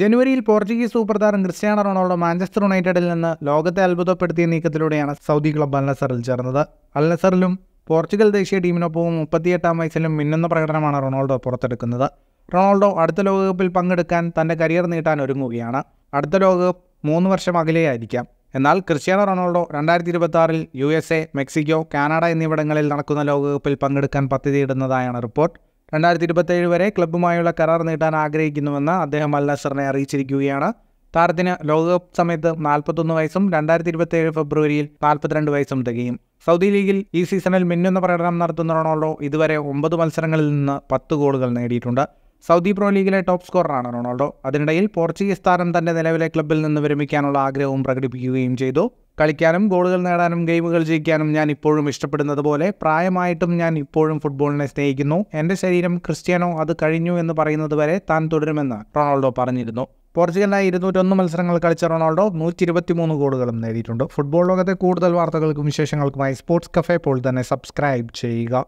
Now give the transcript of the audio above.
ജനുവരിയിൽ Portuguese super താരം Cristiano Ronaldo Manchester യുണൈറ്റഡിൽ നിന്ന് ലോകത്തെ അത്ഭുതപ്പെടുത്തിയ നീക്കത്തിലൂടെയാണ് സൗദി ക്ലബ് അൽനസറിൽ ചേർന്നത് അൽനസറിലും പോർച്ചുഗൽ ദേശീയ ടീമിനൊപ്പവും മുപ്പത്തിയെട്ടാം വയസ്സിലും മിന്നുന്ന പ്രകടനമാണ് റൊണാൾഡോ പുറത്തെടുക്കുന്നത് റൊണാൾഡോ അടുത്ത ലോകകപ്പിൽ പങ്കെടുക്കാൻ തൻ്റെ കരിയർ നീട്ടാൻ ഒരുങ്ങുകയാണ് അടുത്ത ലോകകപ്പ് മൂന്ന് വർഷം അകലെയായിരിക്കാം എന്നാൽ ക്രിസ്ത്യാനോ റൊണാൾഡോ രണ്ടായിരത്തി ഇരുപത്തി ആറിൽ U S A Mexico Canada എന്നിവിടങ്ങളിൽ നടക്കുന്ന ലോകകപ്പിൽ പങ്കെടുക്കാൻ പദ്ധതിയിടുന്നതായാണ് റിപ്പോർട്ട് രണ്ടായിരത്തി ഇരുപത്തേഴ് വരെ ക്ലബ്ബുമായുള്ള കരാർ നീട്ടാൻ ആഗ്രഹിക്കുന്നുവെന്ന് അദ്ദേഹം അൽ നസറിനെ അറിയിച്ചിരിക്കുകയാണ് താരത്തിന് ലോകകപ്പ് സമയത്ത് നാൽപ്പത്തൊന്ന് വയസ്സും രണ്ടായിരത്തി ഇരുപത്തിയേഴ് ഫെബ്രുവരിയിൽ നാൽപ്പത്തിരണ്ട് വയസ്സും തികയും സൗദി ലീഗിൽ ഈ സീസണിൽ മിന്നുന്ന പ്രകടനം നടത്തുന്ന റൊണാൾഡോ ഇതുവരെ ഒമ്പത് മത്സരങ്ങളിൽ നിന്ന് പത്ത് ഗോളുകൾ നേടിയിട്ടുണ്ട് സൗദി പ്രോ ലീഗിലെ ടോപ്പ് സ്കോററാണ് റൊണാൾഡോ അതിനിടയിൽ പോർച്ചുഗീസ് താരം തന്റെ നിലവിലെ ക്ലബ്ബിൽ നിന്ന് വിരമിക്കാനുള്ള ആഗ്രഹവും പ്രകടിപ്പിക്കുകയും ചെയ്തു കളിക്കാനും ഗോളുകൾ നേടാനും ഗെയിമുകൾ ജയിക്കാനും ഞാൻ ഇപ്പോഴും ഇഷ്ടപ്പെടുന്നത് പോലെ പ്രായമായിട്ടും ഞാൻ ഇപ്പോഴും ഫുട്ബോളിനെ സ്നേഹിക്കുന്നു എൻ്റെ ശരീരം ക്രിസ്ത്യാനോ അത് കഴിഞ്ഞു എന്ന് പറയുന്നത് വരെ താൻ തുടരുമെന്ന് റൊണാൾഡോ പറഞ്ഞിരുന്നു പോർച്ചുഗലിനായി ഇരുന്നൂറ്റൊന്ന് മത്സരങ്ങൾ കളിച്ച റൊണാൾഡോ നൂറ്റി മൂന്ന് ഗോളുകളും നേടിയിട്ടുണ്ട് ഫുട്ബോൾ ലോകത്തെ കൂടുതൽ വാർത്തകൾക്കും വിശേഷങ്ങൾക്കുമായി സ്പോർട്സ് കഫേ പോൾ തന്നെ സബ്സ്ക്രൈബ് ചെയ്യുക